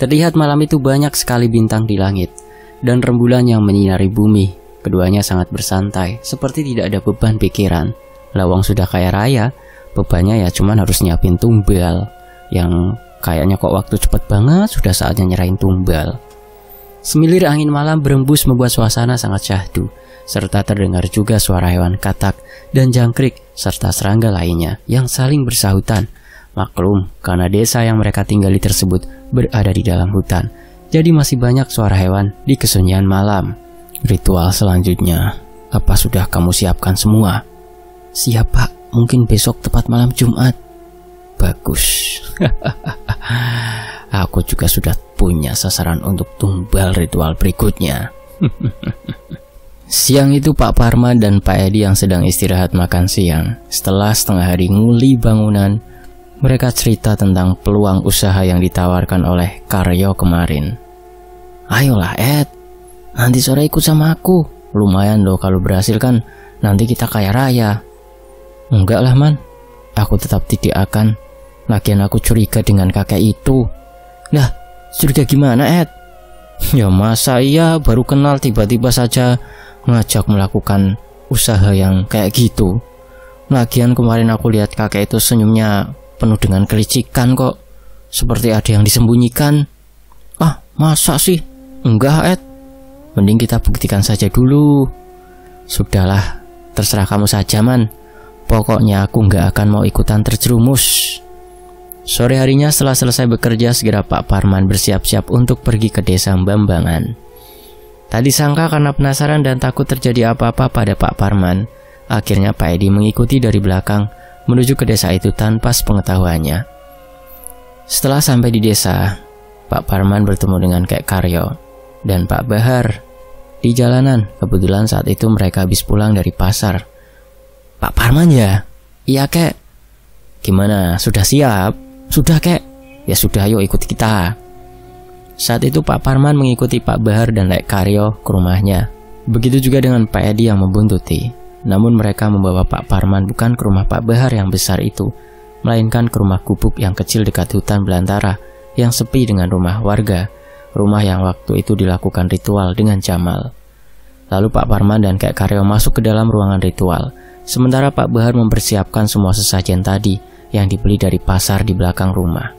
Terlihat malam itu banyak sekali bintang di langit, dan rembulan yang menyinari bumi Keduanya sangat bersantai, seperti tidak ada beban pikiran. Lawang sudah kaya raya, bebannya ya cuman harus nyiapin tumbal. Yang kayaknya kok waktu cepet banget, sudah saatnya nyerahin tumbal. Semilir angin malam berembus membuat suasana sangat syahdu, serta terdengar juga suara hewan katak dan jangkrik serta serangga lainnya yang saling bersahutan. Maklum, karena desa yang mereka tinggali tersebut berada di dalam hutan, jadi masih banyak suara hewan di kesunyian malam. Ritual selanjutnya, apa sudah kamu siapkan semua? Siap pak, mungkin besok tepat malam Jumat. Bagus. Aku juga sudah punya sasaran untuk tumbal ritual berikutnya. Siang itu Pak Parma dan Pak Edi yang sedang istirahat makan siang. Setelah setengah hari nguli bangunan, mereka cerita tentang peluang usaha yang ditawarkan oleh Karyo kemarin. Ayolah Ed, nanti sore ikut sama aku. Lumayan loh kalau berhasil kan, nanti kita kaya raya. Enggak lah man, aku tetap tidak akan. Lagian aku curiga dengan kakek itu. Lah, curiga gimana Ed? Ya masa iya baru kenal tiba-tiba saja ngajak melakukan usaha yang kayak gitu. Lagian kemarin aku lihat kakek itu senyumnya penuh dengan kelicikan kok. Seperti ada yang disembunyikan. Ah, masa sih? Enggak, Ed. Mending kita buktikan saja dulu. Sudahlah, terserah kamu saja, man. Pokoknya aku nggak akan mau ikutan terjerumus. Sore harinya setelah selesai bekerja, segera Pak Parman bersiap-siap untuk pergi ke desa Bambangan. Tadi sangka karena penasaran dan takut terjadi apa-apa pada Pak Parman, akhirnya Pak Edi mengikuti dari belakang menuju ke desa itu tanpa sepengetahuannya. Setelah sampai di desa, Pak Parman bertemu dengan Kek Karyo dan Pak Bahar di jalanan. Kebetulan saat itu mereka habis pulang dari pasar. Pak Parman ya? Iya kek. Gimana? Sudah siap? Sudah kek? Ya sudah ayo ikut kita. Saat itu Pak Parman mengikuti Pak Bahar dan Lek Karyo ke rumahnya. Begitu juga dengan Pak Edi yang membuntuti. Namun mereka membawa Pak Parman bukan ke rumah Pak Bahar yang besar itu, melainkan ke rumah gubuk yang kecil dekat hutan belantara yang sepi dengan rumah warga rumah yang waktu itu dilakukan ritual dengan Jamal. Lalu Pak Parman dan Kak Karyo masuk ke dalam ruangan ritual, sementara Pak Bahar mempersiapkan semua sesajen tadi yang dibeli dari pasar di belakang rumah.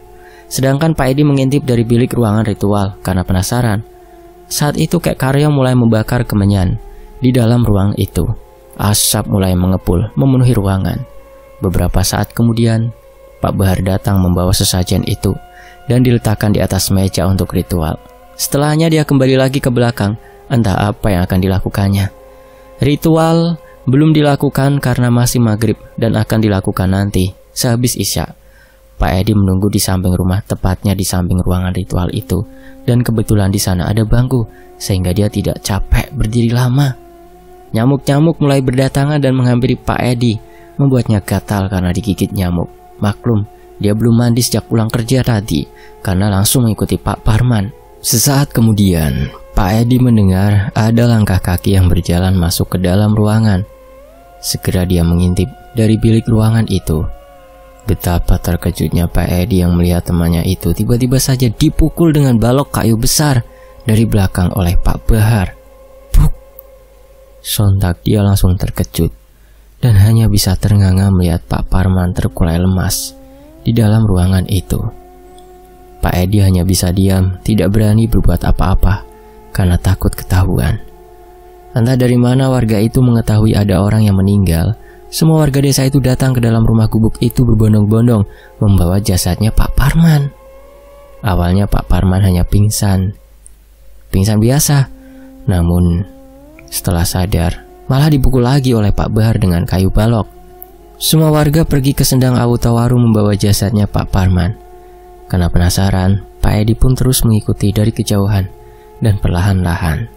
Sedangkan Pak Edi mengintip dari bilik ruangan ritual karena penasaran. Saat itu Kak Karyo mulai membakar kemenyan di dalam ruang itu. Asap mulai mengepul, memenuhi ruangan. Beberapa saat kemudian, Pak Bahar datang membawa sesajen itu dan diletakkan di atas meja untuk ritual. Setelahnya dia kembali lagi ke belakang, entah apa yang akan dilakukannya. Ritual belum dilakukan karena masih maghrib dan akan dilakukan nanti, sehabis Isya. Pak Edi menunggu di samping rumah, tepatnya di samping ruangan ritual itu, dan kebetulan di sana ada bangku, sehingga dia tidak capek berdiri lama. Nyamuk-nyamuk mulai berdatangan dan menghampiri Pak Edi, membuatnya gatal karena digigit nyamuk. Maklum, dia belum mandi sejak pulang kerja tadi karena langsung mengikuti Pak Parman. Sesaat kemudian, Pak Edi mendengar ada langkah kaki yang berjalan masuk ke dalam ruangan. Segera dia mengintip dari bilik ruangan itu. Betapa terkejutnya Pak Edi yang melihat temannya itu tiba-tiba saja dipukul dengan balok kayu besar dari belakang oleh Pak Bahar. Puk! Sontak dia langsung terkejut dan hanya bisa ternganga melihat Pak Parman terkulai lemas di dalam ruangan itu. Pak Edi hanya bisa diam, tidak berani berbuat apa-apa karena takut ketahuan. Entah dari mana warga itu mengetahui ada orang yang meninggal, semua warga desa itu datang ke dalam rumah gubuk itu berbondong-bondong membawa jasadnya Pak Parman. Awalnya Pak Parman hanya pingsan. Pingsan biasa. Namun setelah sadar, malah dipukul lagi oleh Pak Bahar dengan kayu balok. Semua warga pergi ke sendang awutawaru membawa jasadnya Pak Parman. Karena penasaran, Pak Edi pun terus mengikuti dari kejauhan dan perlahan-lahan.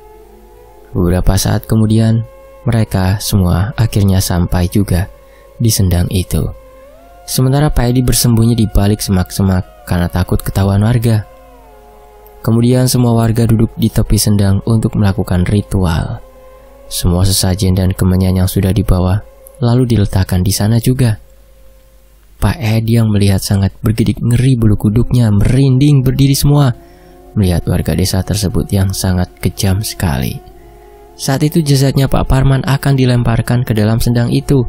Beberapa saat kemudian, mereka semua akhirnya sampai juga di sendang itu. Sementara Pak Edi bersembunyi di balik semak-semak karena takut ketahuan warga. Kemudian semua warga duduk di tepi sendang untuk melakukan ritual. Semua sesajen dan kemenyan yang sudah dibawa lalu diletakkan di sana juga. Pak Ed yang melihat sangat bergidik ngeri bulu kuduknya merinding berdiri semua melihat warga desa tersebut yang sangat kejam sekali. Saat itu jasadnya Pak Parman akan dilemparkan ke dalam sendang itu.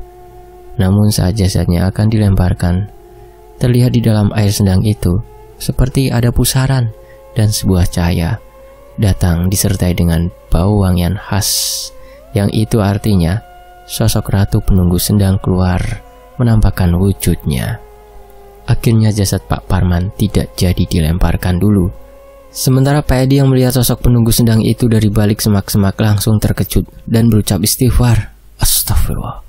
Namun saat jasadnya akan dilemparkan, terlihat di dalam air sendang itu seperti ada pusaran dan sebuah cahaya datang disertai dengan bau wangian khas yang itu artinya sosok ratu penunggu sendang keluar, menampakkan wujudnya. Akhirnya jasad Pak Parman tidak jadi dilemparkan dulu. Sementara Pak Edi yang melihat sosok penunggu sendang itu dari balik semak-semak langsung terkejut dan berucap istighfar. Astagfirullah.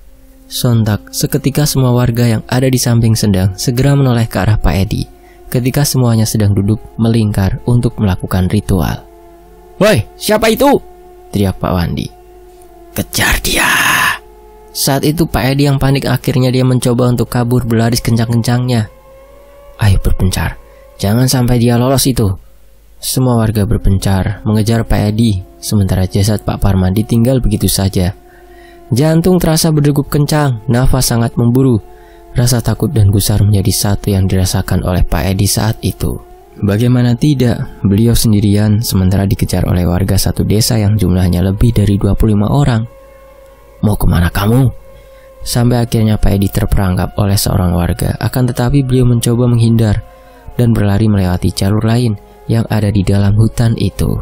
Sontak, seketika semua warga yang ada di samping sendang segera menoleh ke arah Pak Edi ketika semuanya sedang duduk melingkar untuk melakukan ritual. Woi, siapa itu? teriak Pak Wandi. Kejar dia! Saat itu Pak Edi yang panik akhirnya dia mencoba untuk kabur berlari kencang-kencangnya. Ayo berpencar, jangan sampai dia lolos itu. Semua warga berpencar mengejar Pak Edi, sementara jasad Pak Parman ditinggal begitu saja. Jantung terasa berdegup kencang, nafas sangat memburu. Rasa takut dan gusar menjadi satu yang dirasakan oleh Pak Edi saat itu. Bagaimana tidak, beliau sendirian sementara dikejar oleh warga satu desa yang jumlahnya lebih dari 25 orang mau kemana kamu? Sampai akhirnya Pak Edi terperangkap oleh seorang warga, akan tetapi beliau mencoba menghindar dan berlari melewati jalur lain yang ada di dalam hutan itu.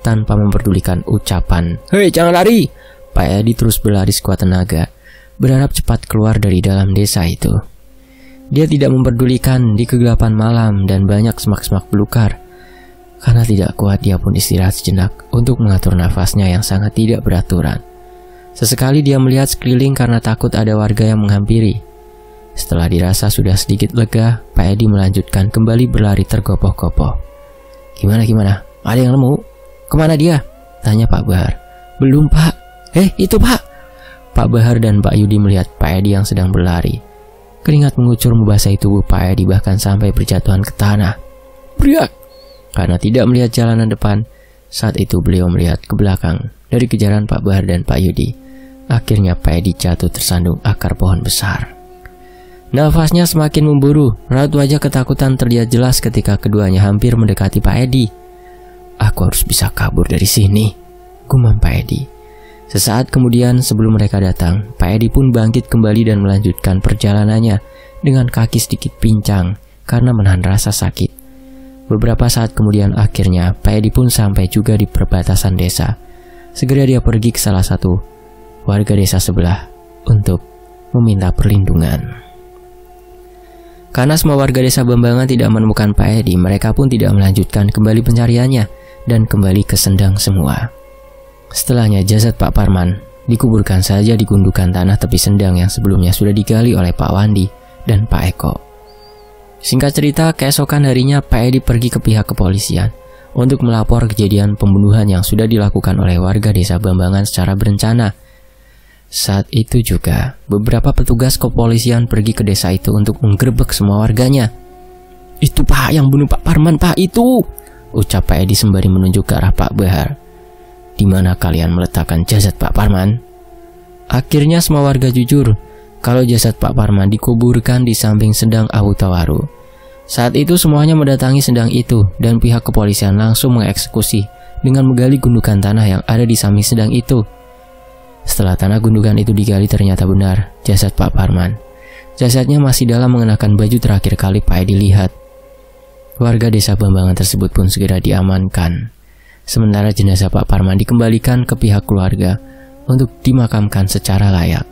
Tanpa memperdulikan ucapan, Hei jangan lari! Pak Edi terus berlari sekuat tenaga, berharap cepat keluar dari dalam desa itu. Dia tidak memperdulikan di kegelapan malam dan banyak semak-semak belukar. Karena tidak kuat dia pun istirahat sejenak untuk mengatur nafasnya yang sangat tidak beraturan. Sesekali dia melihat sekeliling karena takut ada warga yang menghampiri. Setelah dirasa sudah sedikit lega, Pak Edi melanjutkan kembali berlari tergopoh-gopoh. Gimana gimana? Ada yang nemu? Kemana dia? Tanya Pak Bahar. Belum Pak. Eh itu Pak. Pak Bahar dan Pak Yudi melihat Pak Edi yang sedang berlari. Keringat mengucur membasahi tubuh Pak Edi bahkan sampai berjatuhan ke tanah. Priak! Karena tidak melihat jalanan depan, saat itu beliau melihat ke belakang dari kejaran Pak Bahar dan Pak Yudi. Akhirnya Pak Edi jatuh tersandung akar pohon besar. Nafasnya semakin memburu, raut wajah ketakutan terlihat jelas ketika keduanya hampir mendekati Pak Edi. Aku harus bisa kabur dari sini, gumam Pak Edi. Sesaat kemudian sebelum mereka datang, Pak Edi pun bangkit kembali dan melanjutkan perjalanannya dengan kaki sedikit pincang karena menahan rasa sakit. Beberapa saat kemudian akhirnya Pak Edi pun sampai juga di perbatasan desa. Segera dia pergi ke salah satu warga desa sebelah untuk meminta perlindungan. Karena semua warga desa Bambangan tidak menemukan Pak Edi, mereka pun tidak melanjutkan kembali pencariannya dan kembali ke sendang semua. Setelahnya jasad Pak Parman dikuburkan saja di gundukan tanah tepi sendang yang sebelumnya sudah digali oleh Pak Wandi dan Pak Eko. Singkat cerita, keesokan harinya Pak Edi pergi ke pihak kepolisian untuk melapor kejadian pembunuhan yang sudah dilakukan oleh warga desa Bambangan secara berencana saat itu juga, beberapa petugas kepolisian pergi ke desa itu untuk menggerebek semua warganya. Itu pak yang bunuh Pak Parman pak itu, ucap Pak Edi sembari menunjuk ke arah Pak Bahar. Di mana kalian meletakkan jasad Pak Parman? Akhirnya semua warga jujur kalau jasad Pak Parman dikuburkan di samping sedang Abu Tawaru. Saat itu semuanya mendatangi sedang itu dan pihak kepolisian langsung mengeksekusi dengan menggali gundukan tanah yang ada di samping sedang itu. Setelah tanah gundukan itu digali ternyata benar, jasad Pak Parman. Jasadnya masih dalam mengenakan baju terakhir kali Pak Edi lihat. Warga desa Bambangan tersebut pun segera diamankan. Sementara jenazah Pak Parman dikembalikan ke pihak keluarga untuk dimakamkan secara layak.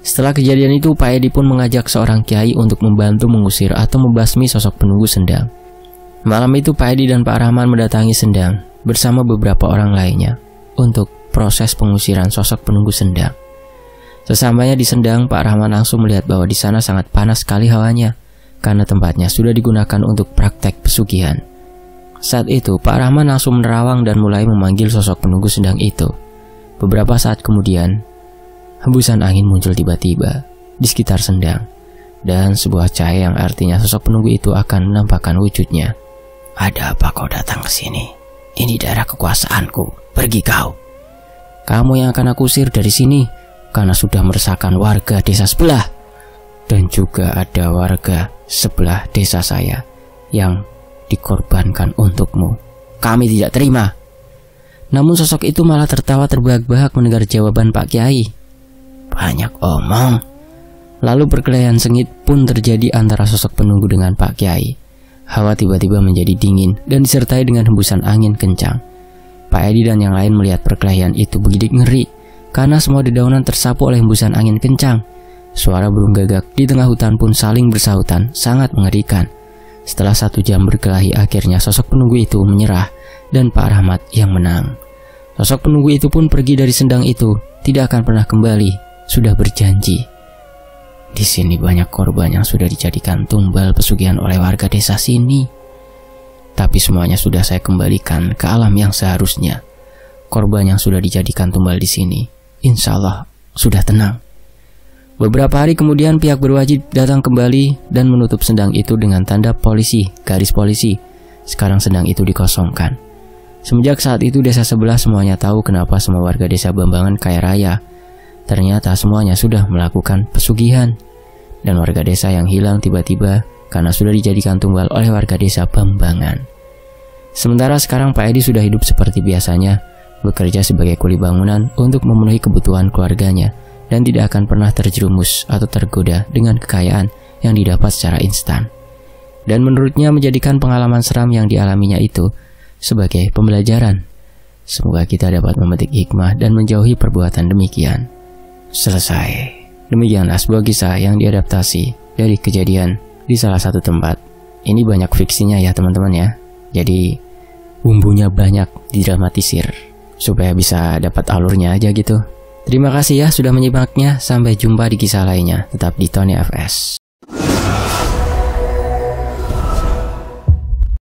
Setelah kejadian itu, Pak Edi pun mengajak seorang kiai untuk membantu mengusir atau membasmi sosok penunggu sendang. Malam itu Pak Edi dan Pak Rahman mendatangi sendang bersama beberapa orang lainnya untuk proses pengusiran sosok penunggu sendang. Sesampainya di sendang, Pak Rahman langsung melihat bahwa di sana sangat panas sekali hawanya karena tempatnya sudah digunakan untuk praktek pesugihan. Saat itu, Pak Rahman langsung menerawang dan mulai memanggil sosok penunggu sendang itu. Beberapa saat kemudian, hembusan angin muncul tiba-tiba di sekitar sendang, dan sebuah cahaya yang artinya sosok penunggu itu akan menampakkan wujudnya. Ada apa kau datang ke sini? Ini daerah kekuasaanku. Pergi kau. Kamu yang akan aku usir dari sini karena sudah meresahkan warga desa sebelah. Dan juga ada warga sebelah desa saya yang dikorbankan untukmu. Kami tidak terima. Namun sosok itu malah tertawa terbahak-bahak mendengar jawaban Pak Kiai. Banyak omong. Lalu perkelahian sengit pun terjadi antara sosok penunggu dengan Pak Kiai. Hawa tiba-tiba menjadi dingin dan disertai dengan hembusan angin kencang. Pak Edi dan yang lain melihat perkelahian itu begitu ngeri karena semua dedaunan tersapu oleh hembusan angin kencang. Suara burung gagak di tengah hutan pun saling bersahutan, sangat mengerikan. Setelah satu jam berkelahi akhirnya sosok penunggu itu menyerah dan Pak Rahmat yang menang. Sosok penunggu itu pun pergi dari sendang itu, tidak akan pernah kembali, sudah berjanji. Di sini banyak korban yang sudah dijadikan tumbal pesugihan oleh warga desa sini. Tapi semuanya sudah saya kembalikan ke alam yang seharusnya. Korban yang sudah dijadikan tumbal di sini, insya Allah sudah tenang. Beberapa hari kemudian pihak berwajib datang kembali dan menutup sendang itu dengan tanda polisi, garis polisi. Sekarang sendang itu dikosongkan. Semenjak saat itu desa sebelah semuanya tahu kenapa semua warga desa Bambangan kaya raya. Ternyata semuanya sudah melakukan pesugihan. Dan warga desa yang hilang tiba-tiba karena sudah dijadikan tunggal oleh warga desa Bambangan. Sementara sekarang Pak Edi sudah hidup seperti biasanya, bekerja sebagai kuli bangunan untuk memenuhi kebutuhan keluarganya dan tidak akan pernah terjerumus atau tergoda dengan kekayaan yang didapat secara instan. Dan menurutnya menjadikan pengalaman seram yang dialaminya itu sebagai pembelajaran. Semoga kita dapat memetik hikmah dan menjauhi perbuatan demikian. Selesai. Demikianlah sebuah kisah yang diadaptasi dari kejadian di salah satu tempat. Ini banyak fiksinya ya teman-teman ya. Jadi bumbunya banyak didramatisir supaya bisa dapat alurnya aja gitu. Terima kasih ya sudah menyimaknya. Sampai jumpa di kisah lainnya. Tetap di Tony FS.